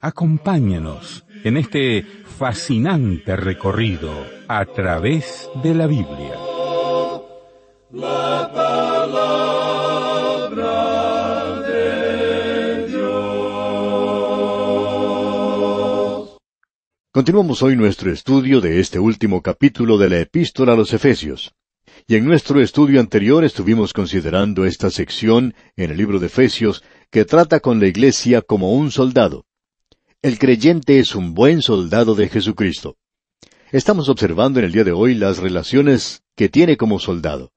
Acompáñanos en este fascinante recorrido a través de la Biblia. Continuamos hoy nuestro estudio de este último capítulo de la epístola a los Efesios. Y en nuestro estudio anterior estuvimos considerando esta sección en el libro de Efesios que trata con la iglesia como un soldado. El creyente es un buen soldado de Jesucristo. Estamos observando en el día de hoy las relaciones que tiene como soldado.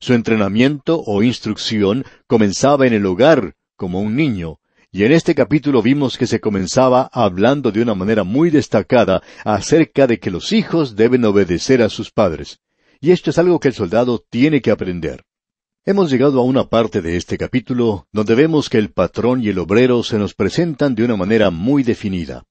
Su entrenamiento o instrucción comenzaba en el hogar, como un niño, y en este capítulo vimos que se comenzaba hablando de una manera muy destacada acerca de que los hijos deben obedecer a sus padres. Y esto es algo que el soldado tiene que aprender. Hemos llegado a una parte de este capítulo donde vemos que el patrón y el obrero se nos presentan de una manera muy definida.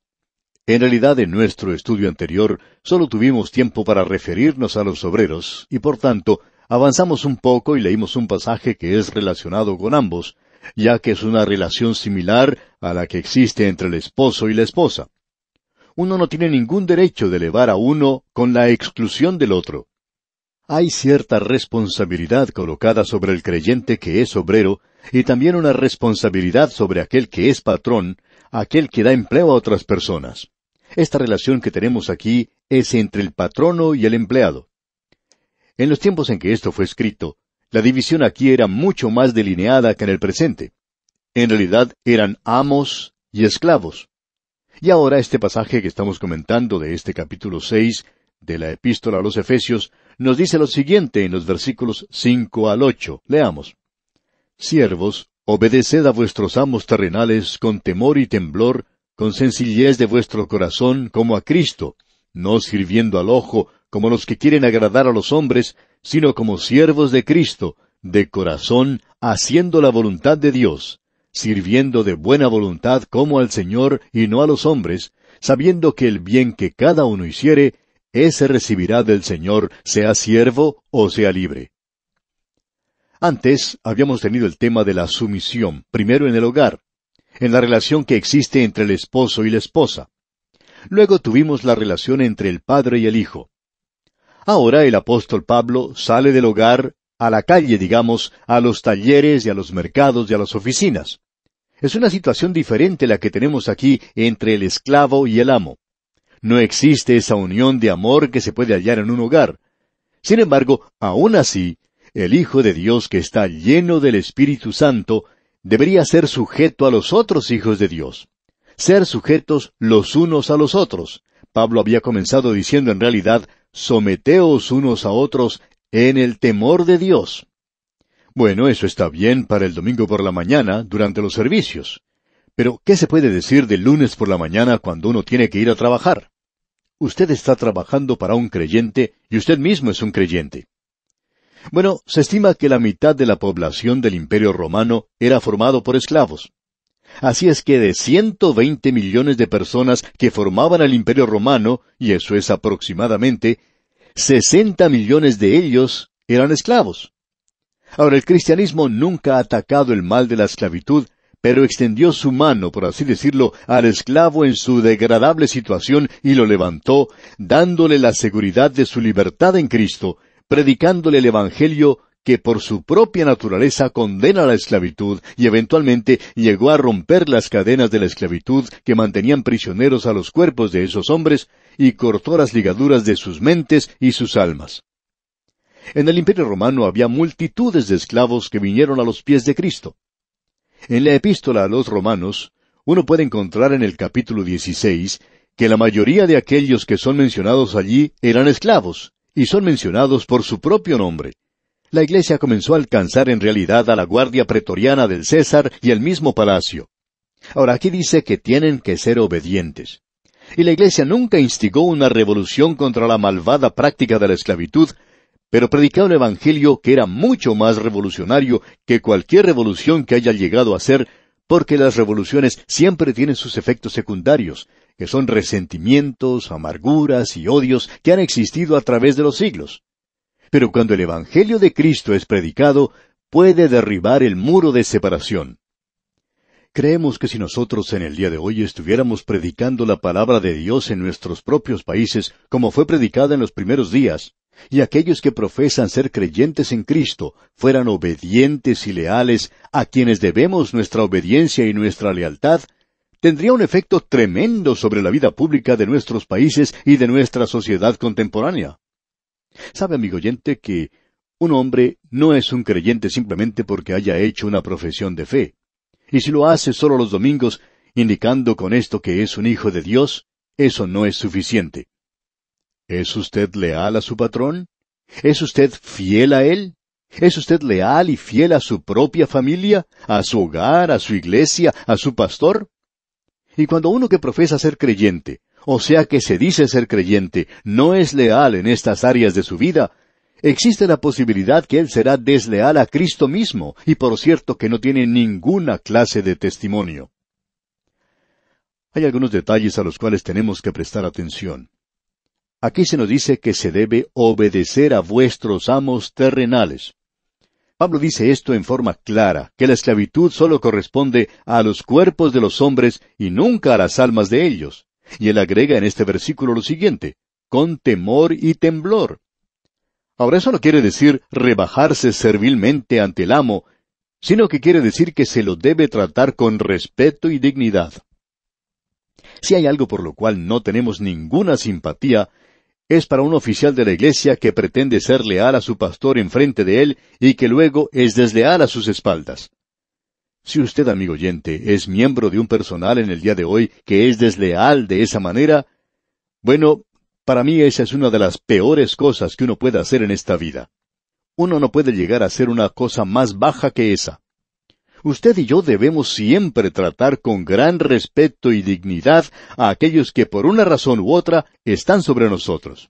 En realidad, en nuestro estudio anterior, solo tuvimos tiempo para referirnos a los obreros, y por tanto, avanzamos un poco y leímos un pasaje que es relacionado con ambos, ya que es una relación similar a la que existe entre el esposo y la esposa. Uno no tiene ningún derecho de elevar a uno con la exclusión del otro hay cierta responsabilidad colocada sobre el creyente que es obrero y también una responsabilidad sobre aquel que es patrón, aquel que da empleo a otras personas. Esta relación que tenemos aquí es entre el patrono y el empleado. En los tiempos en que esto fue escrito, la división aquí era mucho más delineada que en el presente. En realidad eran amos y esclavos. Y ahora este pasaje que estamos comentando de este capítulo 6 de la epístola a los Efesios nos dice lo siguiente en los versículos cinco al ocho. Leamos. Siervos, obedeced a vuestros amos terrenales con temor y temblor, con sencillez de vuestro corazón como a Cristo, no sirviendo al ojo como los que quieren agradar a los hombres, sino como siervos de Cristo, de corazón, haciendo la voluntad de Dios, sirviendo de buena voluntad como al Señor y no a los hombres, sabiendo que el bien que cada uno hiciere, ese recibirá del Señor, sea siervo o sea libre. Antes habíamos tenido el tema de la sumisión, primero en el hogar, en la relación que existe entre el esposo y la esposa. Luego tuvimos la relación entre el padre y el hijo. Ahora el apóstol Pablo sale del hogar a la calle, digamos, a los talleres y a los mercados y a las oficinas. Es una situación diferente la que tenemos aquí entre el esclavo y el amo. No existe esa unión de amor que se puede hallar en un hogar. Sin embargo, aun así, el Hijo de Dios que está lleno del Espíritu Santo debería ser sujeto a los otros hijos de Dios. Ser sujetos los unos a los otros. Pablo había comenzado diciendo en realidad, someteos unos a otros en el temor de Dios. Bueno, eso está bien para el domingo por la mañana, durante los servicios. Pero, ¿qué se puede decir del lunes por la mañana cuando uno tiene que ir a trabajar? usted está trabajando para un creyente y usted mismo es un creyente. Bueno, se estima que la mitad de la población del Imperio Romano era formado por esclavos. Así es que de 120 millones de personas que formaban al Imperio Romano, y eso es aproximadamente, 60 millones de ellos eran esclavos. Ahora, el cristianismo nunca ha atacado el mal de la esclavitud, pero extendió su mano, por así decirlo, al esclavo en su degradable situación y lo levantó, dándole la seguridad de su libertad en Cristo, predicándole el Evangelio que por su propia naturaleza condena la esclavitud y eventualmente llegó a romper las cadenas de la esclavitud que mantenían prisioneros a los cuerpos de esos hombres y cortó las ligaduras de sus mentes y sus almas. En el Imperio Romano había multitudes de esclavos que vinieron a los pies de Cristo. En la epístola a los romanos, uno puede encontrar en el capítulo dieciséis que la mayoría de aquellos que son mencionados allí eran esclavos, y son mencionados por su propio nombre. La iglesia comenzó a alcanzar en realidad a la guardia pretoriana del César y el mismo palacio. Ahora aquí dice que tienen que ser obedientes. Y la iglesia nunca instigó una revolución contra la malvada práctica de la esclavitud pero predicaba un Evangelio que era mucho más revolucionario que cualquier revolución que haya llegado a ser, porque las revoluciones siempre tienen sus efectos secundarios, que son resentimientos, amarguras y odios que han existido a través de los siglos. Pero cuando el Evangelio de Cristo es predicado, puede derribar el muro de separación. Creemos que si nosotros en el día de hoy estuviéramos predicando la palabra de Dios en nuestros propios países, como fue predicada en los primeros días, y aquellos que profesan ser creyentes en Cristo fueran obedientes y leales a quienes debemos nuestra obediencia y nuestra lealtad, tendría un efecto tremendo sobre la vida pública de nuestros países y de nuestra sociedad contemporánea. Sabe, amigo oyente, que un hombre no es un creyente simplemente porque haya hecho una profesión de fe. Y si lo hace solo los domingos, indicando con esto que es un hijo de Dios, eso no es suficiente. ¿Es usted leal a su patrón? ¿Es usted fiel a él? ¿Es usted leal y fiel a su propia familia, a su hogar, a su iglesia, a su pastor? Y cuando uno que profesa ser creyente, o sea que se dice ser creyente, no es leal en estas áreas de su vida, existe la posibilidad que él será desleal a Cristo mismo, y por cierto que no tiene ninguna clase de testimonio. Hay algunos detalles a los cuales tenemos que prestar atención. Aquí se nos dice que se debe obedecer a vuestros amos terrenales. Pablo dice esto en forma clara, que la esclavitud solo corresponde a los cuerpos de los hombres y nunca a las almas de ellos. Y él agrega en este versículo lo siguiente, con temor y temblor. Ahora eso no quiere decir rebajarse servilmente ante el amo, sino que quiere decir que se lo debe tratar con respeto y dignidad. Si hay algo por lo cual no tenemos ninguna simpatía, es para un oficial de la Iglesia que pretende ser leal a su pastor enfrente de él y que luego es desleal a sus espaldas. Si usted, amigo oyente, es miembro de un personal en el día de hoy que es desleal de esa manera, bueno, para mí esa es una de las peores cosas que uno puede hacer en esta vida. Uno no puede llegar a ser una cosa más baja que esa. Usted y yo debemos siempre tratar con gran respeto y dignidad a aquellos que por una razón u otra están sobre nosotros.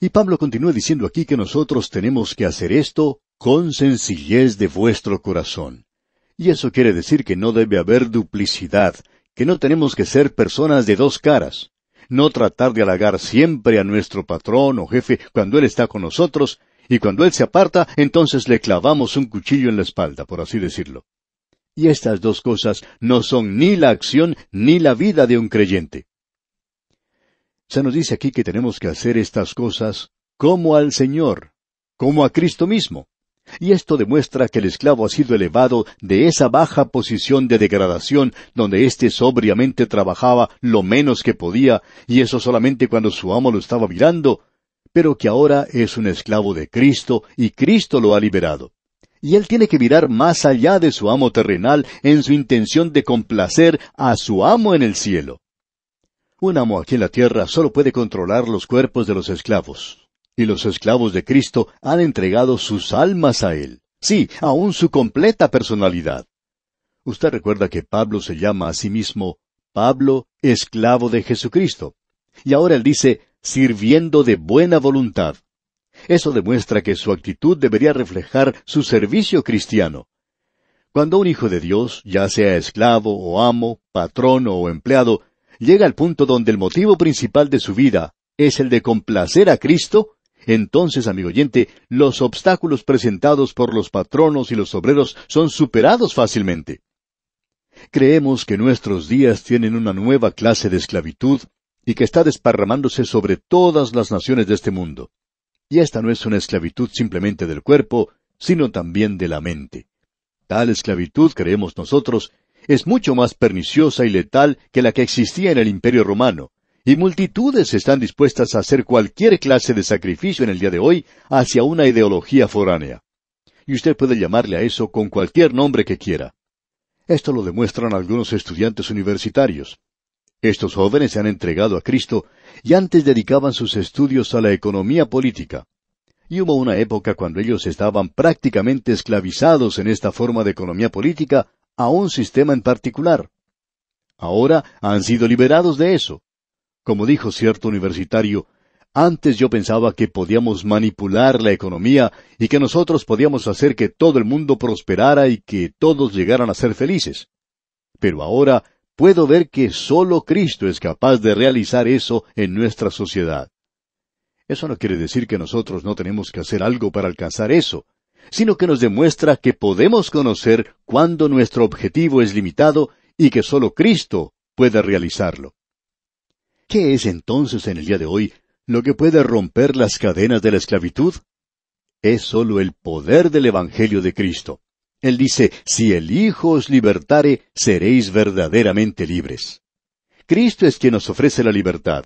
Y Pablo continúa diciendo aquí que nosotros tenemos que hacer esto con sencillez de vuestro corazón. Y eso quiere decir que no debe haber duplicidad, que no tenemos que ser personas de dos caras, no tratar de halagar siempre a nuestro patrón o jefe cuando él está con nosotros, y cuando él se aparta, entonces le clavamos un cuchillo en la espalda, por así decirlo. Y estas dos cosas no son ni la acción ni la vida de un creyente. Se nos dice aquí que tenemos que hacer estas cosas como al Señor, como a Cristo mismo. Y esto demuestra que el esclavo ha sido elevado de esa baja posición de degradación donde éste sobriamente trabajaba lo menos que podía, y eso solamente cuando su amo lo estaba mirando, pero que ahora es un esclavo de Cristo y Cristo lo ha liberado. Y él tiene que mirar más allá de su amo terrenal en su intención de complacer a su amo en el cielo. Un amo aquí en la tierra solo puede controlar los cuerpos de los esclavos. Y los esclavos de Cristo han entregado sus almas a él. Sí, aún su completa personalidad. Usted recuerda que Pablo se llama a sí mismo Pablo, esclavo de Jesucristo. Y ahora él dice, sirviendo de buena voluntad. Eso demuestra que su actitud debería reflejar su servicio cristiano. Cuando un hijo de Dios, ya sea esclavo o amo, patrono o empleado, llega al punto donde el motivo principal de su vida es el de complacer a Cristo, entonces, amigo oyente, los obstáculos presentados por los patronos y los obreros son superados fácilmente. Creemos que nuestros días tienen una nueva clase de esclavitud y que está desparramándose sobre todas las naciones de este mundo. Y esta no es una esclavitud simplemente del cuerpo, sino también de la mente. Tal esclavitud, creemos nosotros, es mucho más perniciosa y letal que la que existía en el Imperio Romano, y multitudes están dispuestas a hacer cualquier clase de sacrificio en el día de hoy hacia una ideología foránea. Y usted puede llamarle a eso con cualquier nombre que quiera. Esto lo demuestran algunos estudiantes universitarios. Estos jóvenes se han entregado a Cristo y antes dedicaban sus estudios a la economía política. Y hubo una época cuando ellos estaban prácticamente esclavizados en esta forma de economía política a un sistema en particular. Ahora han sido liberados de eso. Como dijo cierto universitario, antes yo pensaba que podíamos manipular la economía y que nosotros podíamos hacer que todo el mundo prosperara y que todos llegaran a ser felices. Pero ahora puedo ver que sólo Cristo es capaz de realizar eso en nuestra sociedad. Eso no quiere decir que nosotros no tenemos que hacer algo para alcanzar eso, sino que nos demuestra que podemos conocer cuando nuestro objetivo es limitado y que sólo Cristo puede realizarlo. ¿Qué es entonces en el día de hoy lo que puede romper las cadenas de la esclavitud? Es sólo el poder del Evangelio de Cristo. Él dice, si el Hijo os libertare, seréis verdaderamente libres. Cristo es quien nos ofrece la libertad.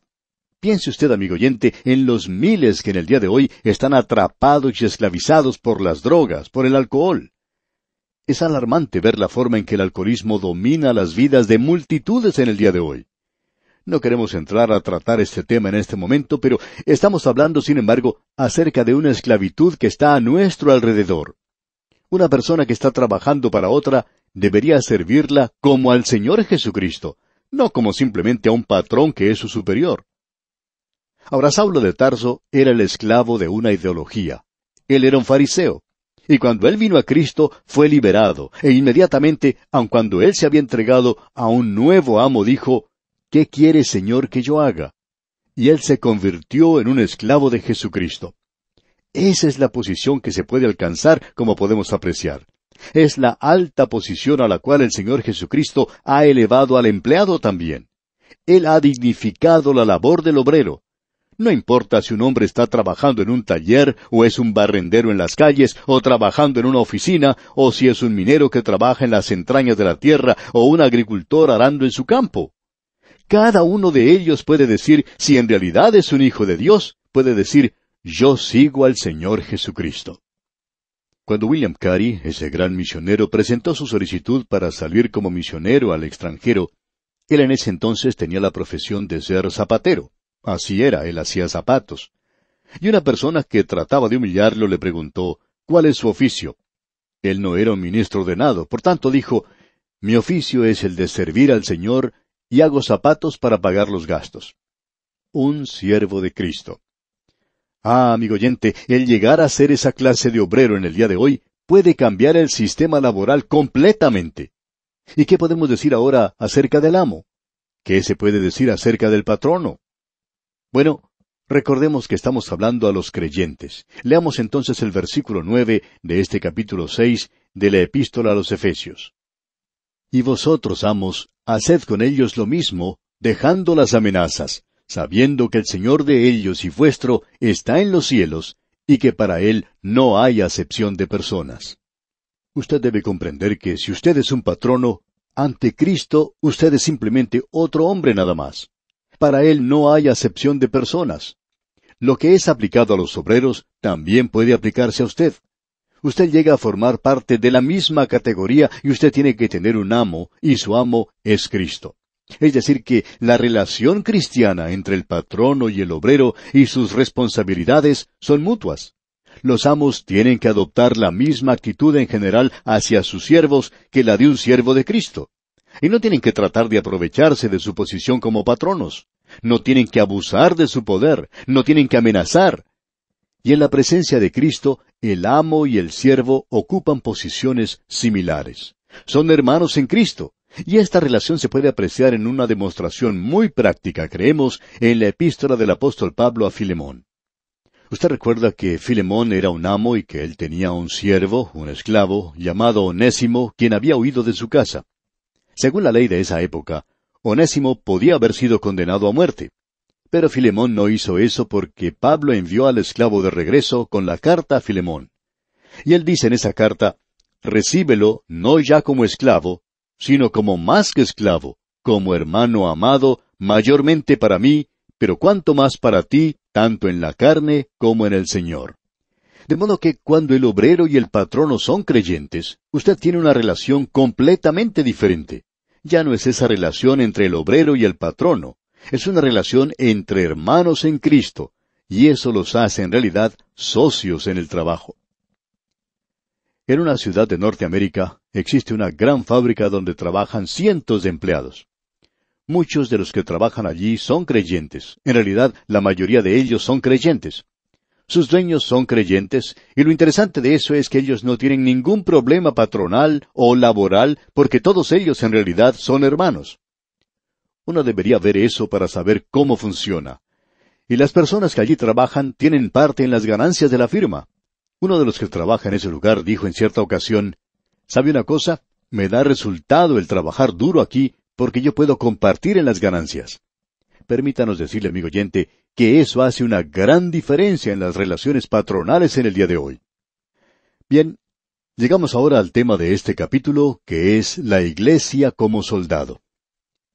Piense usted, amigo oyente, en los miles que en el día de hoy están atrapados y esclavizados por las drogas, por el alcohol. Es alarmante ver la forma en que el alcoholismo domina las vidas de multitudes en el día de hoy. No queremos entrar a tratar este tema en este momento, pero estamos hablando, sin embargo, acerca de una esclavitud que está a nuestro alrededor. Una persona que está trabajando para otra debería servirla como al Señor Jesucristo, no como simplemente a un patrón que es su superior. Ahora Saulo de Tarso era el esclavo de una ideología. Él era un fariseo. Y cuando él vino a Cristo fue liberado, e inmediatamente, aun cuando él se había entregado a un nuevo amo, dijo, ¿Qué quiere Señor que yo haga? Y él se convirtió en un esclavo de Jesucristo. Esa es la posición que se puede alcanzar, como podemos apreciar. Es la alta posición a la cual el Señor Jesucristo ha elevado al empleado también. Él ha dignificado la labor del obrero. No importa si un hombre está trabajando en un taller, o es un barrendero en las calles, o trabajando en una oficina, o si es un minero que trabaja en las entrañas de la tierra, o un agricultor arando en su campo. Cada uno de ellos puede decir si en realidad es un hijo de Dios, puede decir yo sigo al Señor Jesucristo. Cuando William Carey, ese gran misionero, presentó su solicitud para salir como misionero al extranjero, él en ese entonces tenía la profesión de ser zapatero. Así era, él hacía zapatos. Y una persona que trataba de humillarlo le preguntó, ¿cuál es su oficio? Él no era un ministro ordenado, por tanto dijo, mi oficio es el de servir al Señor y hago zapatos para pagar los gastos. Un siervo de Cristo. Ah, amigo oyente, el llegar a ser esa clase de obrero en el día de hoy puede cambiar el sistema laboral completamente. ¿Y qué podemos decir ahora acerca del amo? ¿Qué se puede decir acerca del patrono? Bueno, recordemos que estamos hablando a los creyentes. Leamos entonces el versículo nueve de este capítulo seis de la Epístola a los Efesios. Y vosotros, amos, haced con ellos lo mismo, dejando las amenazas, sabiendo que el Señor de ellos y vuestro está en los cielos, y que para Él no hay acepción de personas. Usted debe comprender que si usted es un patrono, ante Cristo usted es simplemente otro hombre nada más. Para Él no hay acepción de personas. Lo que es aplicado a los obreros también puede aplicarse a usted. Usted llega a formar parte de la misma categoría y usted tiene que tener un amo, y su amo es Cristo. Es decir, que la relación cristiana entre el patrono y el obrero y sus responsabilidades son mutuas. Los amos tienen que adoptar la misma actitud en general hacia sus siervos que la de un siervo de Cristo. Y no tienen que tratar de aprovecharse de su posición como patronos. No tienen que abusar de su poder. No tienen que amenazar. Y en la presencia de Cristo, el amo y el siervo ocupan posiciones similares. Son hermanos en Cristo. Y esta relación se puede apreciar en una demostración muy práctica, creemos, en la epístola del apóstol Pablo a Filemón. Usted recuerda que Filemón era un amo y que él tenía un siervo, un esclavo, llamado Onésimo, quien había huido de su casa. Según la ley de esa época, Onésimo podía haber sido condenado a muerte. Pero Filemón no hizo eso porque Pablo envió al esclavo de regreso con la carta a Filemón. Y él dice en esa carta, Recíbelo no ya como esclavo, sino como más que esclavo, como hermano amado, mayormente para mí, pero cuanto más para ti, tanto en la carne como en el Señor. De modo que cuando el obrero y el patrono son creyentes, usted tiene una relación completamente diferente. Ya no es esa relación entre el obrero y el patrono, es una relación entre hermanos en Cristo, y eso los hace en realidad socios en el trabajo. En una ciudad de Norteamérica existe una gran fábrica donde trabajan cientos de empleados. Muchos de los que trabajan allí son creyentes. En realidad, la mayoría de ellos son creyentes. Sus dueños son creyentes, y lo interesante de eso es que ellos no tienen ningún problema patronal o laboral, porque todos ellos en realidad son hermanos. Uno debería ver eso para saber cómo funciona. Y las personas que allí trabajan tienen parte en las ganancias de la firma. Uno de los que trabaja en ese lugar dijo en cierta ocasión, ¿sabe una cosa? Me da resultado el trabajar duro aquí porque yo puedo compartir en las ganancias. Permítanos decirle, amigo oyente, que eso hace una gran diferencia en las relaciones patronales en el día de hoy. Bien, llegamos ahora al tema de este capítulo, que es la iglesia como soldado.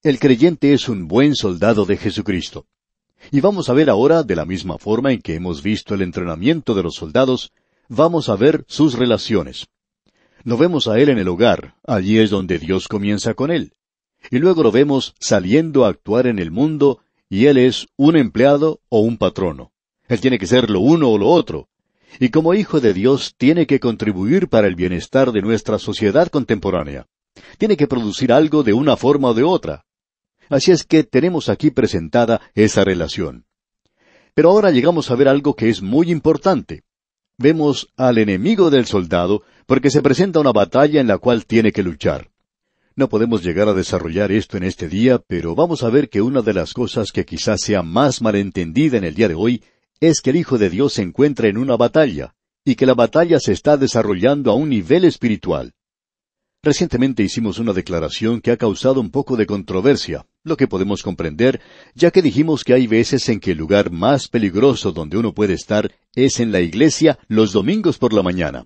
El creyente es un buen soldado de Jesucristo. Y vamos a ver ahora, de la misma forma en que hemos visto el entrenamiento de los soldados, vamos a ver sus relaciones. Lo vemos a él en el hogar, allí es donde Dios comienza con él. Y luego lo vemos saliendo a actuar en el mundo, y él es un empleado o un patrono. Él tiene que ser lo uno o lo otro. Y como hijo de Dios tiene que contribuir para el bienestar de nuestra sociedad contemporánea. Tiene que producir algo de una forma o de otra. Así es que tenemos aquí presentada esa relación. Pero ahora llegamos a ver algo que es muy importante vemos al enemigo del soldado porque se presenta una batalla en la cual tiene que luchar. No podemos llegar a desarrollar esto en este día, pero vamos a ver que una de las cosas que quizás sea más malentendida en el día de hoy es que el Hijo de Dios se encuentra en una batalla, y que la batalla se está desarrollando a un nivel espiritual. Recientemente hicimos una declaración que ha causado un poco de controversia, lo que podemos comprender, ya que dijimos que hay veces en que el lugar más peligroso donde uno puede estar es en la iglesia los domingos por la mañana.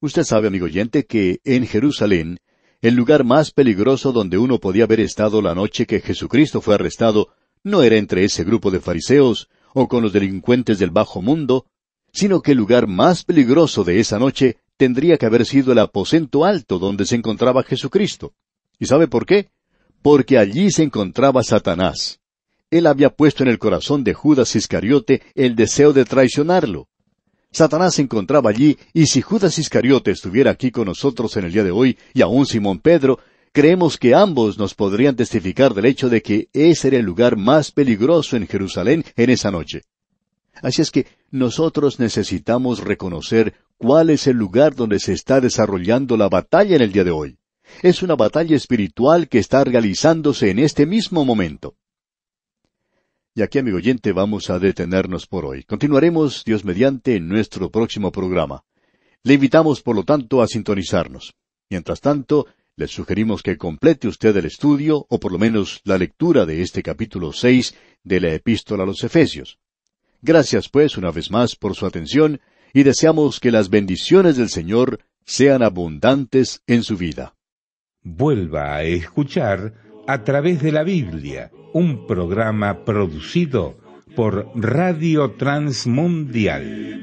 Usted sabe, amigo oyente, que en Jerusalén, el lugar más peligroso donde uno podía haber estado la noche que Jesucristo fue arrestado no era entre ese grupo de fariseos, o con los delincuentes del bajo mundo, sino que el lugar más peligroso de esa noche tendría que haber sido el aposento alto donde se encontraba Jesucristo. ¿Y sabe por qué? Porque allí se encontraba Satanás. Él había puesto en el corazón de Judas Iscariote el deseo de traicionarlo. Satanás se encontraba allí, y si Judas Iscariote estuviera aquí con nosotros en el día de hoy, y aún Simón Pedro, creemos que ambos nos podrían testificar del hecho de que ese era el lugar más peligroso en Jerusalén en esa noche. Así es que nosotros necesitamos reconocer cuál es el lugar donde se está desarrollando la batalla en el día de hoy. Es una batalla espiritual que está realizándose en este mismo momento. Y aquí, amigo oyente, vamos a detenernos por hoy. Continuaremos, Dios mediante, en nuestro próximo programa. Le invitamos, por lo tanto, a sintonizarnos. Mientras tanto, le sugerimos que complete usted el estudio, o por lo menos la lectura de este capítulo seis de la Epístola a los Efesios. Gracias, pues, una vez más por su atención y deseamos que las bendiciones del Señor sean abundantes en su vida. Vuelva a escuchar a través de la Biblia, un programa producido por Radio Transmundial.